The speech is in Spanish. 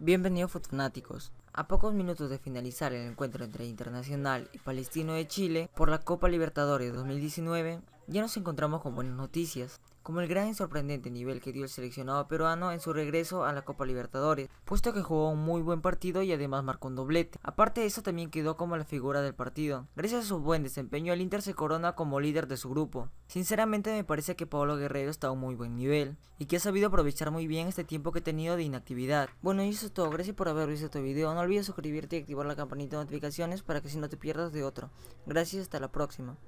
Bienvenidos fanáticos. A pocos minutos de finalizar el encuentro entre Internacional y Palestino de Chile por la Copa Libertadores 2019, ya nos encontramos con buenas noticias, como el gran y sorprendente nivel que dio el seleccionado peruano en su regreso a la Copa Libertadores, puesto que jugó un muy buen partido y además marcó un doblete. Aparte de eso también quedó como la figura del partido. Gracias a su buen desempeño el Inter se corona como líder de su grupo. Sinceramente me parece que Pablo Guerrero está a un muy buen nivel y que ha sabido aprovechar muy bien este tiempo que he tenido de inactividad. Bueno y eso es todo, gracias por haber visto este video, no olvides suscribirte y activar la campanita de notificaciones para que si no te pierdas de otro. Gracias, hasta la próxima.